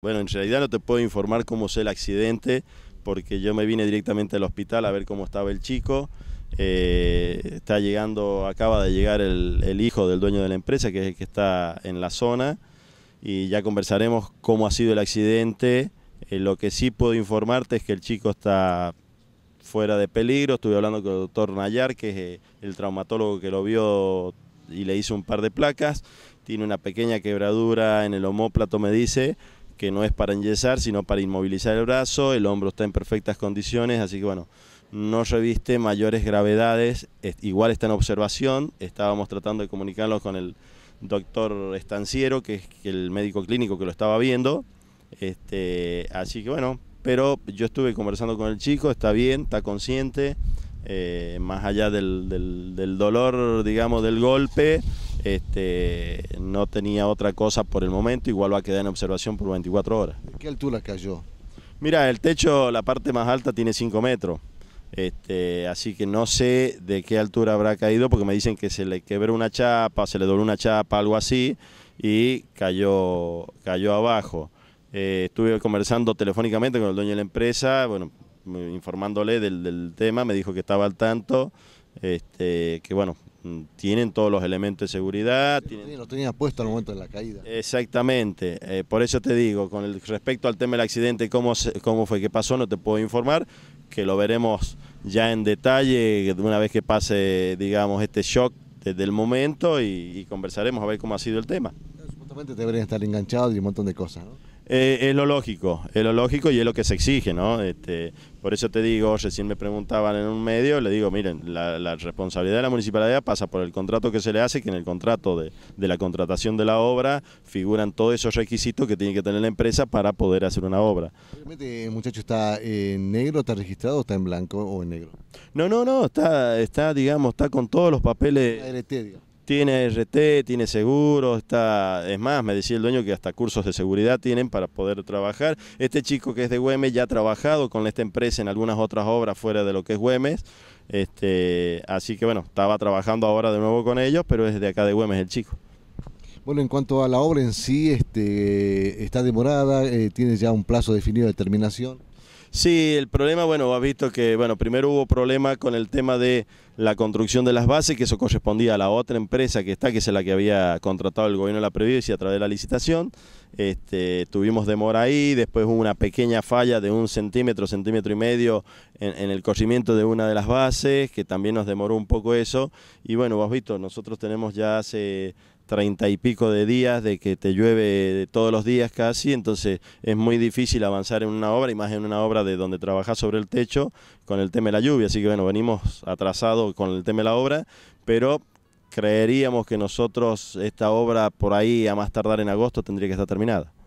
Bueno, en realidad no te puedo informar cómo fue el accidente, porque yo me vine directamente al hospital a ver cómo estaba el chico. Eh, está llegando, acaba de llegar el, hijo del dueño de la empresa, que es el que está en la zona, y ya conversaremos cómo ha sido el accidente. Eh, lo que sí puedo informarte es que el chico está fuera de peligro. Estuve hablando con el doctor Nayar, que es eh, el traumatólogo que lo vio y le hizo un par de placas. Tiene una pequeña quebradura en el homóplato, me dice que no es para enyesar, sino para inmovilizar el brazo, el hombro está en perfectas condiciones, así que bueno, no reviste mayores gravedades, igual está en observación, estábamos tratando de comunicarlo con el doctor estanciero, que es el médico clínico que lo estaba viendo, este, así que bueno, pero yo estuve conversando con el chico, está bien, está consciente, eh, más allá del, dolor, digamos, del golpe, este, no tenía otra cosa por el momento, igual va a quedar en observación por 24 horas. ¿De qué altura cayó? Mira, el techo, la parte más alta tiene 5 metros. Este, así que no sé de qué altura habrá caído porque me dicen que se le quebró una chapa, se le dobló una chapa, algo así, y cayó, cayó abajo. Eh, estuve conversando telefónicamente con el dueño de la empresa, bueno, informándole del, tema, me dijo que estaba al tanto, este, que bueno, tienen todos los elementos de seguridad. Lo puesto al momento de la caída. Exactamente, eh, por eso te digo, con respecto al tema del accidente cómo, cómo fue que pasó, no te puedo informar, que lo veremos ya en detalle una vez que pase, digamos, este shock desde el momento y, y conversaremos a ver cómo ha sido el tema. Supuestamente deberían estar enganchados y un montón de cosas, ¿no? Eh, es lo lógico, es lo lógico y es lo que se exige, ¿no? Este, por eso te digo, recién me preguntaban en un medio, le digo, miren, la, responsabilidad de la municipalidad pasa por el contrato que se le hace, que en el contrato de, la contratación de la obra figuran todos esos requisitos que tiene que tener la empresa para poder hacer una obra. muchacho está en negro, está registrado, está en blanco o en negro. No, no, no, está, está digamos, está con todos los papeles. Tiene RT, tiene seguro, está, es más, me decía el dueño que hasta cursos de seguridad tienen para poder trabajar. Este chico que es de Güemes ya ha trabajado con esta empresa en algunas otras obras fuera de lo que es Güemes. Este, así que bueno, estaba trabajando ahora de nuevo con ellos, pero es de acá de Güemes el chico. Bueno, en cuanto a la obra en sí, este, está demorada, eh, tiene ya un plazo definido de terminación. Sí, el problema, bueno, has visto que, bueno, primero hubo problema con el tema de la construcción de las bases, que eso correspondía a la otra empresa que está, que es la que había contratado el gobierno de la provincia a través de la licitación. Este, tuvimos demora ahí, después hubo una pequeña falla de un centímetro, centímetro y medio en, el corrimiento de una de las bases, que también nos demoró un poco eso. Y bueno, has visto, nosotros tenemos ya hace treinta y pico de días de que te llueve todos los días casi, entonces es muy difícil avanzar en una obra y más en una obra de donde trabajas sobre el techo con el tema de la lluvia, así que bueno, venimos atrasados con el tema de la obra, pero creeríamos que nosotros esta obra por ahí a más tardar en agosto tendría que estar terminada.